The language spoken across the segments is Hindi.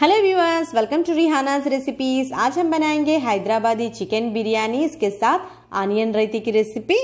hello viewers welcome to Rihana's recipes आज हम बनाएंगे हैदराबादी चिकन बिरयानी इसके साथ आनियन रायते की रेसिपी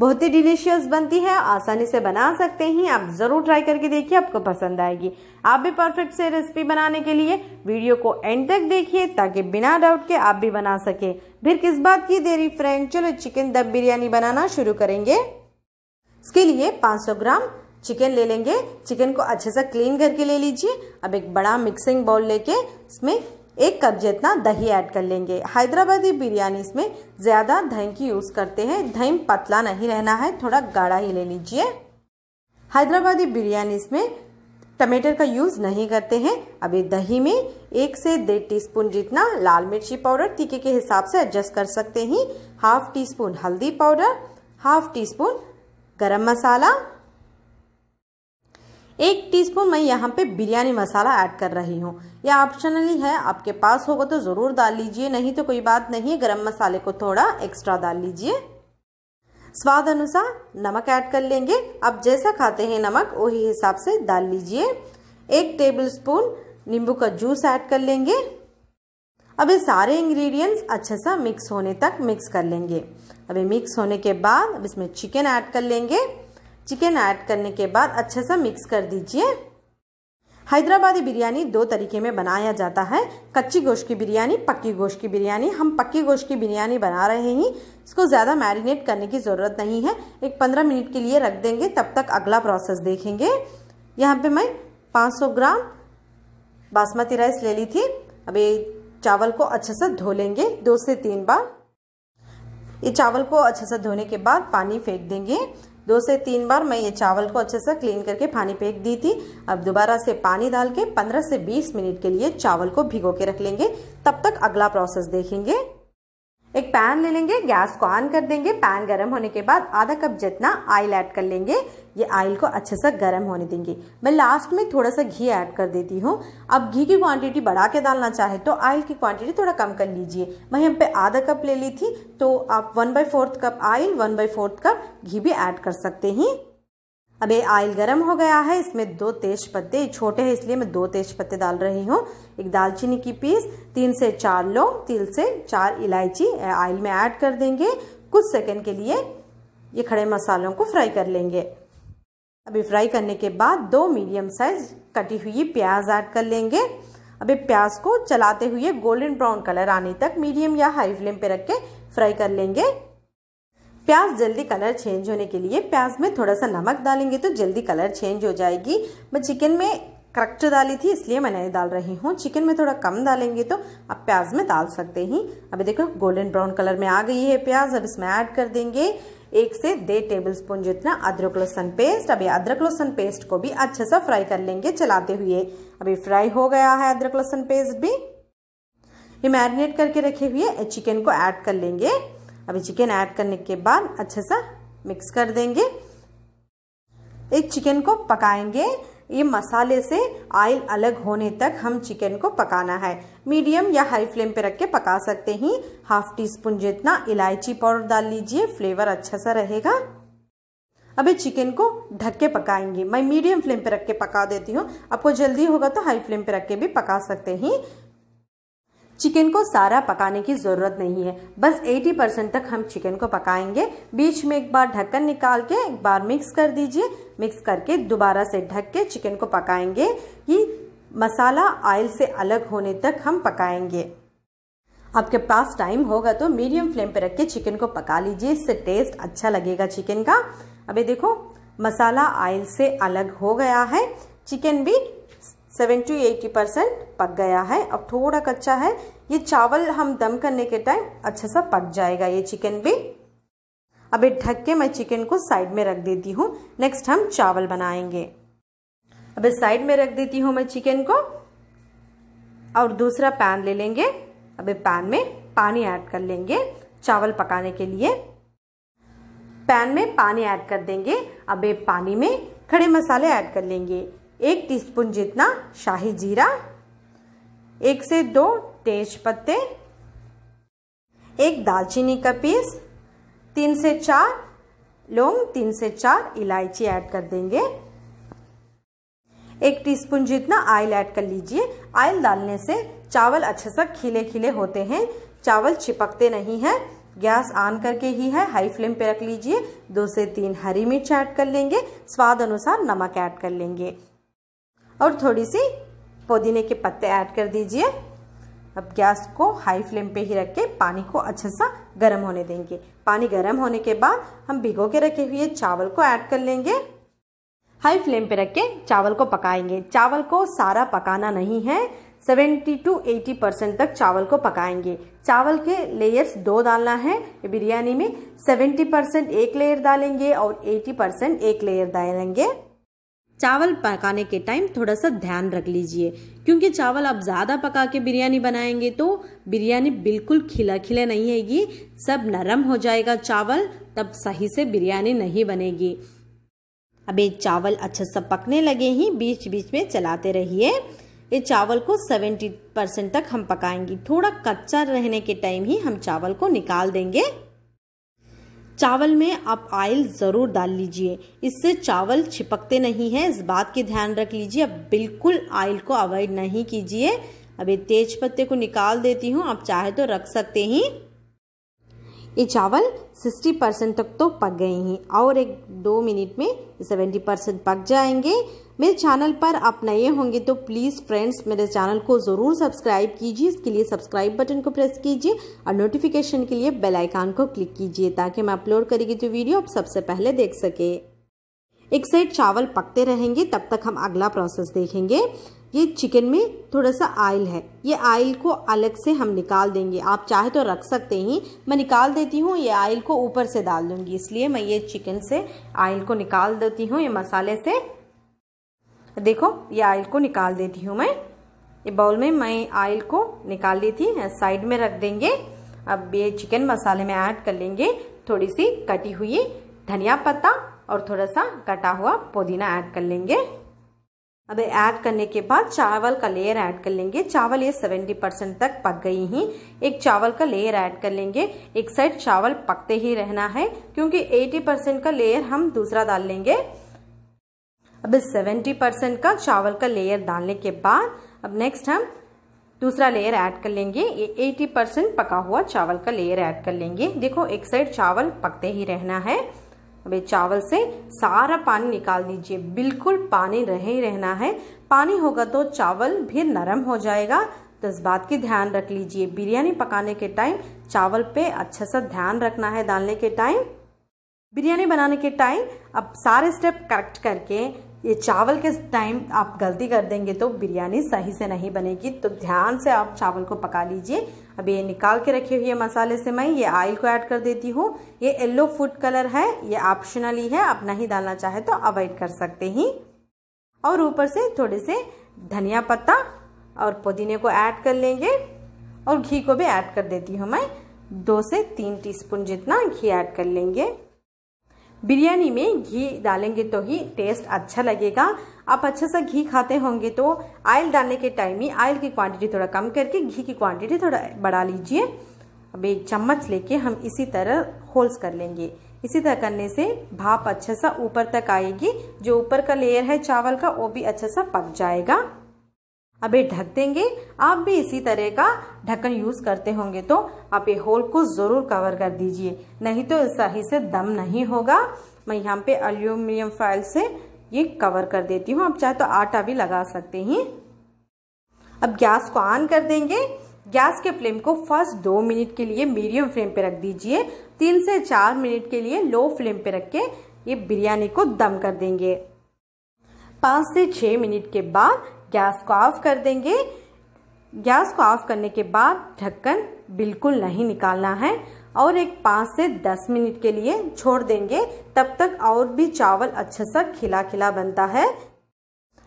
बहुत ही डिलीशियस बनती है आसानी से बना सकते हैं आप ज़रूर ट्राई करके देखिए आपको पसंद आएगी आप भी परफेक्ट से रेसिपी बनाने के लिए वीडियो को एंड तक देखिए ताकि बिना डाउट के आप भी बना सके फिर किस बात की देरी फ्रेंड चलो चिकन दम बिरयानी बनाना शुरू करेंगे इसके लिए पाँच ग्राम चिकन ले लेंगे चिकन को अच्छे से क्लीन करके ले लीजिए अब एक बड़ा मिक्सिंग बाउल लेके इसमें एक कप जितना दही ऐड कर लेंगे हैदराबादी बिरयानी इसमें ज़्यादा दही की यूज़ करते हैं दही पतला नहीं रहना है थोड़ा गाढ़ा ही ले लीजिए हैदराबादी बिरयानी इसमें टमाटर का यूज़ नहीं करते हैं अब ये दही में एक से डेढ़ टीस्पून जितना लाल मिर्ची पाउडर तीखे के हिसाब से एडजस्ट कर सकते हैं हाफ टी स्पून हल्दी powder half teaspoon garam masala एक टीस्पून मैं यहाँ पे बिरयानी मसाला ऐड कर रही हूँ यह ऑप्शनली है आपके पास होगा तो ज़रूर डाल लीजिए नहीं तो कोई बात नहीं है गरम मसाले को थोड़ा एक्स्ट्रा डाल लीजिए स्वाद अनुसार नमक ऐड कर लेंगे आप जैसा खाते हैं नमक वही हिसाब से डाल लीजिए एक टेबल स्पून नींबू का जूस ऐड कर लेंगे अब ये सारे इंग्रेडिएंट्स अच्छे सा मिक्स होने तक मिक्स कर लेंगे अभी मिक्स होने के बाद अब इसमें चिकन ऐड कर लेंगे चिकन ऐड करने के बाद अच्छे से मिक्स कर दीजिए हैदराबादी बिरयानी दो तरीके में बनाया जाता है कच्ची गोश्त की बिरयानी पक्की गोश्त की बिरयानी हम पक्की गोश्त की बिरयानी बना रहे हैं इसको ज़्यादा मैरिनेट करने की ज़रूरत नहीं है एक पंद्रह मिनट के लिए रख देंगे तब तक अगला प्रोसेस देखेंगे यहाँ पे मैं 500 ग्राम बासमती राइस ले ली थी अब ये चावल को अच्छे से धो लेंगे दो से तीन बार ये चावल को अच्छे से धोने के बाद पानी फेंक देंगे दो से तीन बार मैं ये चावल को अच्छे से क्लीन करके पानी फेंक दी थी अब दोबारा से पानी डाल के 15 से 20 मिनट के लिए चावल को भिगो के रख लेंगे तब तक अगला प्रोसेस देखेंगे एक पैन ले लेंगे गैस को ऑन कर देंगे पैन गर्म होने के बाद आधा कप जितना ऑयल ऐड कर लेंगे ये ऑयल को अच्छे से गर्म होने देंगे मैं लास्ट में थोड़ा सा घी ऐड कर देती हूँ अब घी की क्वांटिटी बढ़ा के डालना चाहे तो ऑयल की क्वांटिटी थोड़ा कम कर लीजिए मैं हम पे आधा कप ले ली थी तो आप one by fourth cup oil one by fourth cup घी भी ऐड कर सकते हैं अब ये आयल गरम हो गया है इसमें दो तेज पत्ते छोटे हैं इसलिए मैं दो तेज पत्ते डाल रही हूँ एक दालचीनी की पीस तीन से चार लौंग तीन से चार इलायची आयल में ऐड कर देंगे कुछ सेकंड के लिए ये खड़े मसालों को फ्राई कर लेंगे अभी फ्राई करने के बाद दो मीडियम साइज कटी हुई प्याज ऐड कर लेंगे अभी प्याज को चलाते हुए गोल्डन ब्राउन कलर आने तक मीडियम या हाई फ्लेम पे रख के फ्राई कर लेंगे प्याज जल्दी कलर चेंज होने के लिए प्याज में थोड़ा सा नमक डालेंगे तो जल्दी कलर चेंज हो जाएगी मैं चिकन में करक्ट डाली थी इसलिए मैं नहीं डाल रही हूँ चिकन में थोड़ा कम डालेंगे तो आप प्याज में डाल सकते हैं अभी देखो गोल्डन ब्राउन कलर में आ गई है प्याज अब इसमें ऐड कर देंगे एक से डेढ़ टेबल स्पून जितना अदरक लहसुन पेस्ट अभी अदरक लहसुन पेस्ट को भी अच्छे से फ्राई कर लेंगे चलाते हुए अभी फ्राई हो गया है अदरक लहसुन पेस्ट भी ये मैरिनेट करके रखे हुए चिकन को ऐड कर लेंगे अभी चिकन ऐड करने के बाद अच्छे सा मिक्स कर देंगे एक चिकन को पकाएंगे ये मसाले से ऑयल अलग होने तक हम चिकन को पकाना है मीडियम या हाई फ्लेम पे रख के पका सकते हैं हाफ टी स्पून जितना इलायची पाउडर डाल लीजिए फ्लेवर अच्छा सा रहेगा अभी चिकन को ढक के पकाएंगे मैं मीडियम फ्लेम पे रख के पका देती हूँ आपको जल्दी होगा तो हाई फ्लेम पे रख के भी पका सकते हैं चिकन को सारा पकाने की ज़रूरत नहीं है बस 80 परसेंट तक हम चिकन को पकाएंगे बीच में एक बार ढक्कन निकाल के एक बार मिक्स कर दीजिए मिक्स करके दोबारा से ढक के चिकन को पकाएंगे ये मसाला ऑयल से अलग होने तक हम पकाएंगे आपके पास टाइम होगा तो मीडियम फ्लेम पर रख के चिकन को पका लीजिए इससे टेस्ट अच्छा लगेगा चिकन का अभी देखो मसाला ऑयल से अलग हो गया है चिकन भी सेवन टू एटी परसेंट पक गया है अब थोड़ा कच्चा है ये चावल हम दम करने के टाइम अच्छे सा पक जाएगा ये चिकन भी अभी ढक के मैं चिकन को साइड में रख देती हूँ नेक्स्ट हम चावल बनाएंगे अभी साइड में रख देती हूँ मैं चिकन को और दूसरा पैन ले लेंगे अभी पैन में पानी ऐड कर लेंगे चावल पकाने के लिए पैन में पानी ऐड कर देंगे अब पानी में खड़े मसाले ऐड कर लेंगे एक टीस्पून जितना शाही जीरा एक से दो तेज पत्ते एक दालचीनी का पीस तीन से चार लौंग तीन से चार इलायची ऐड कर देंगे एक टीस्पून जितना आयल ऐड कर लीजिए आयल डालने से चावल अच्छे से खिले खिले होते हैं चावल चिपकते नहीं हैं गैस ऑन करके ही है हाई फ्लेम पे रख लीजिए दो से तीन हरी मिर्च ऐड कर लेंगे स्वाद अनुसार नमक ऐड कर लेंगे और थोड़ी सी पुदीने के पत्ते ऐड कर दीजिए अब गैस को हाई फ्लेम पे ही रख के पानी को अच्छे सा गर्म होने देंगे पानी गर्म होने के बाद हम भिगो के रखे हुए चावल को ऐड कर लेंगे हाई फ्लेम पे रख के चावल को पकाएंगे चावल को सारा पकाना नहीं है 70 टू 80 परसेंट तक चावल को पकाएंगे चावल के लेयर्स दो डालना है बिरयानी में 70 परसेंट एक लेयर डालेंगे और 80 परसेंट एक लेयर डालेंगे चावल पकाने के टाइम थोड़ा सा ध्यान रख लीजिए क्योंकि चावल आप ज़्यादा पका के बिरयानी बनाएंगे तो बिरयानी बिल्कुल खिला खिला नहीं हैगी सब नरम हो जाएगा चावल तब सही से बिरयानी नहीं बनेगी अभी चावल अच्छे से पकने लगे ही बीच बीच में चलाते रहिए ये चावल को 70 परसेंट तक हम पकाएंगे थोड़ा कच्चा रहने के टाइम ही हम चावल को निकाल देंगे चावल में आप ऑयल ज़रूर डाल लीजिए इससे चावल छिपकते नहीं है इस बात की ध्यान रख लीजिए अब बिल्कुल ऑयल को अवॉइड नहीं कीजिए अब ये तेज पत्ते को निकाल देती हूँ आप चाहे तो रख सकते हैं ये चावल 60 परसेंट तक तो पक गए हैं और एक दो मिनट में 70 परसेंट पक जाएंगे मेरे चैनल पर आप नए होंगे तो प्लीज़ फ्रेंड्स मेरे चैनल को ज़रूर सब्सक्राइब कीजिए इसके लिए सब्सक्राइब बटन को प्रेस कीजिए और नोटिफिकेशन के लिए बेल आइकान को क्लिक कीजिए ताकि मैं अपलोड करेगी तो वीडियो आप सबसे पहले देख सके एक साइड चावल पकते रहेंगे तब तक हम अगला प्रोसेस देखेंगे ये चिकन में थोड़ा सा आयल है ये आयल को अलग से हम निकाल देंगे आप चाहे तो रख सकते हैं मैं निकाल देती हूँ ये आयल को ऊपर से डाल दूंगी इसलिए मैं ये चिकन से आयल को निकाल देती हूँ ये मसाले से देखो ये आयल को निकाल देती हूँ मैं ये बाउल में मैं आयल को निकाल ली थी साइड में रख देंगे अब ये चिकन मसाले में ऐड कर लेंगे थोड़ी सी कटी हुई धनिया पत्ता और थोड़ा सा कटा हुआ पुदीना ऐड कर लेंगे अब ऐड करने के बाद चावल का लेयर ऐड कर लेंगे चावल ये 70 परसेंट तक पक गई ही एक चावल का लेयर ऐड कर लेंगे एक साइड चावल पकते ही रहना है क्योंकि 80 परसेंट का लेयर हम दूसरा डाल लेंगे अब इस सेवेंटी परसेंट का चावल का लेयर डालने के बाद अब नेक्स्ट हम दूसरा लेयर ऐड कर लेंगे ये एटी परसेंट पका हुआ चावल का लेयर ऐड कर लेंगे देखो एक साइड चावल पकते ही रहना है अब चावल से सारा पानी निकाल दीजिए बिल्कुल पानी रहे ही रहना है पानी होगा तो चावल भी नरम हो जाएगा तो इस बात की ध्यान रख लीजिए बिरयानी पकाने के टाइम चावल पे अच्छा सा ध्यान रखना है डालने के टाइम बिरयानी बनाने के टाइम अब सारे स्टेप करेक्ट करके ये चावल के टाइम आप गलती कर देंगे तो बिरयानी सही से नहीं बनेगी तो ध्यान से आप चावल को पका लीजिए अब ये निकाल के रखे हुए मसाले से मैं ये ऑयल को ऐड कर देती हूँ ये येल्लो फूड कलर है ये ऑप्शनली है आप नहीं डालना चाहे तो अवॉइड कर सकते हैं और ऊपर से थोड़े से धनिया पत्ता और पुदीने को ऐड कर लेंगे और घी को भी ऐड कर देती हूँ मैं दो से तीन टीस्पून जितना घी ऐड कर लेंगे बिरयानी में घी डालेंगे तो ही टेस्ट अच्छा लगेगा आप अच्छा सा घी खाते होंगे तो आयल डालने के टाइम ही आयल की क्वांटिटी थोड़ा कम करके घी की क्वांटिटी थोड़ा बढ़ा लीजिए अब एक चम्मच लेके हम इसी तरह होल्स कर लेंगे इसी तरह करने से भाप अच्छा सा ऊपर तक आएगी जो ऊपर का लेयर है चावल का वो भी अच्छा सा पक जाएगा अब ये ढक देंगे आप भी इसी तरह का ढक्कन यूज़ करते होंगे तो आप ये होल को ज़रूर कवर कर दीजिए नहीं तो सही से दम नहीं होगा मैं यहाँ पे अल्यूमिनियम फाइल से ये कवर कर देती हूँ आप चाहे तो आटा भी लगा सकते हैं अब गैस को ऑन कर देंगे गैस के फ्लेम को फर्स्ट दो मिनट के लिए मीडियम फ्लेम पे रख दीजिए तीन से चार मिनट के लिए लो फ्लेम पे रख के ये बिरयानी को दम कर देंगे पांच से छह मिनट के बाद गैस को ऑफ कर देंगे गैस को ऑफ करने के बाद ढक्कन बिल्कुल नहीं निकालना है और एक पाँच से दस मिनट के लिए छोड़ देंगे तब तक और भी चावल अच्छा सा खिला खिला बनता है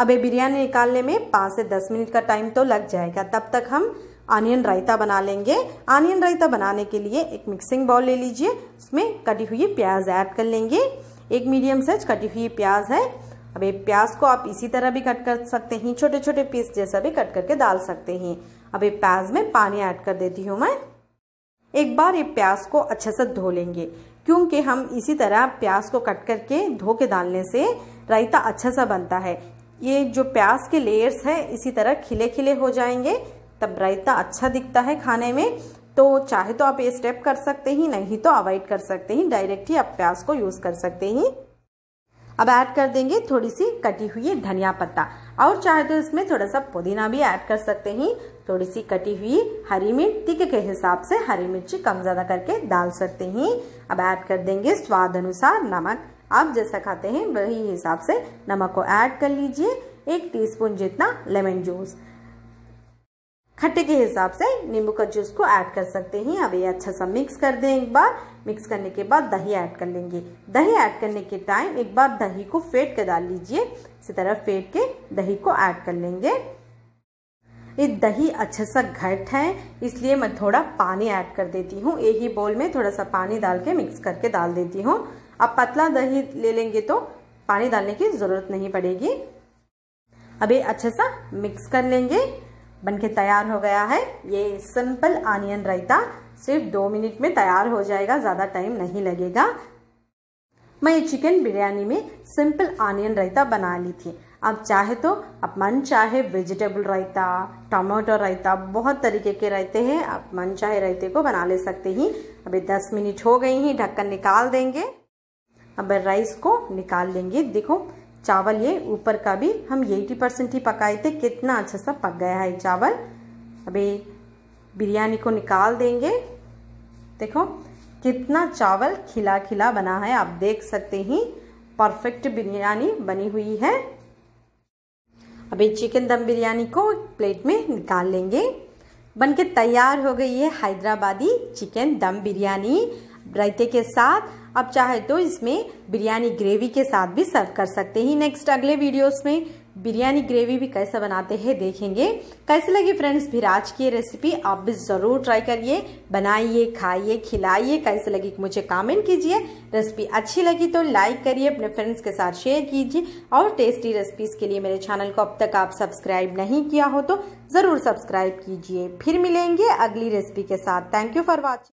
अब ये बिरयानी निकालने में पाँच से दस मिनट का टाइम तो लग जाएगा तब तक हम आनियन रायता बना लेंगे आनियन रायता बनाने के लिए एक मिक्सिंग बाउल ले लीजिए उसमें कटी हुई प्याज ऐड कर लेंगे एक मीडियम साइज कटी हुई प्याज है अब ये प्याज को आप इसी तरह भी कट कर सकते हैं छोटे छोटे पीस जैसा भी कट करके डाल सकते हैं अब ये प्याज में पानी ऐड कर देती हूँ मैं एक बार ये प्याज को अच्छे से धो लेंगे क्योंकि हम इसी तरह प्याज को कट करके धो के डालने से रायता अच्छा सा बनता है ये जो प्याज के लेयर्स हैं इसी तरह खिले खिले हो जाएंगे तब रायता अच्छा दिखता है खाने में तो चाहे तो आप ये स्टेप कर सकते हैं नहीं तो अवॉइड कर सकते हैं डायरेक्ट ही आप प्याज को यूज़ कर सकते हैं अब ऐड कर देंगे थोड़ी सी कटी हुई धनिया पत्ता और चाहे तो इसमें थोड़ा सा पुदीना भी ऐड कर सकते हैं थोड़ी सी कटी हुई हरी मिर्च तिक के हिसाब से हरी मिर्ची कम ज़्यादा करके डाल सकते हैं अब ऐड कर देंगे स्वाद अनुसार नमक आप जैसा खाते हैं वही हिसाब से नमक को ऐड कर लीजिए एक टीस्पून जितना लेमन जूस खट्टे के हिसाब से नींबू का जूस को ऐड कर सकते हैं अब ये अच्छा सा मिक्स कर दें एक बार मिक्स करने के बाद दही ऐड कर लेंगे दही ऐड करने के टाइम एक बार दही को फेट कर डाल लीजिए इसी तरह फेट के दही को ऐड कर लेंगे ये दही अच्छे सा घट है इसलिए मैं थोड़ा पानी ऐड कर देती हूँ एक ही बोल में थोड़ा सा पानी डाल के मिक्स करके डाल देती हूँ अब पतला दही ले लेंगे तो पानी डालने की ज़रूरत नहीं पड़ेगी अब ये अच्छे सा मिक्स कर लेंगे बनके तैयार हो गया है ये सिंपल आनियन रायता सिर्फ दो मिनट में तैयार हो जाएगा ज़्यादा टाइम नहीं लगेगा मैं ये चिकन बिरयानी में सिंपल आनियन रायता बना ली थी आप चाहे तो आप मन चाहे वेजिटेबल रायता टमाटो रायता बहुत तरीके के रहते हैं आप मन चाहे रायते को बना ले सकते हैं अभी दस मिनट हो गई हैं ढक्कन निकाल देंगे अब राइस को निकाल लेंगे देखो चावल ये ऊपर का भी हम 80 परसेंट ही पकाए थे कितना अच्छा सा पक गया है चावल अभी बिरयानी को निकाल देंगे देखो कितना चावल खिला खिला बना है आप देख सकते ही परफेक्ट बिरयानी बनी हुई है अभी चिकन दम बिरयानी को प्लेट में निकाल लेंगे बन के तैयार हो गई है हैदराबादी चिकन दम बिरयानी रायते के साथ अब चाहे तो इसमें बिरयानी ग्रेवी के साथ भी सर्व कर सकते हैं नेक्स्ट अगले वीडियोस में बिरयानी ग्रेवी भी कैसे बनाते हैं देखेंगे कैसे लगी फ्रेंड्स भी आज की रेसिपी आप भी ज़रूर ट्राई करिए बनाइए खाइए खिलाइए कैसे लगी मुझे कमेंट कीजिए रेसिपी अच्छी लगी तो लाइक करिए अपने फ्रेंड्स के साथ शेयर कीजिए और टेस्टी रेसिपीज़ के लिए मेरे चैनल को अब तक आप सब्सक्राइब नहीं किया हो तो ज़रूर सब्सक्राइब कीजिए फिर मिलेंगे अगली रेसिपी के साथ थैंक यू फॉर वॉचिंग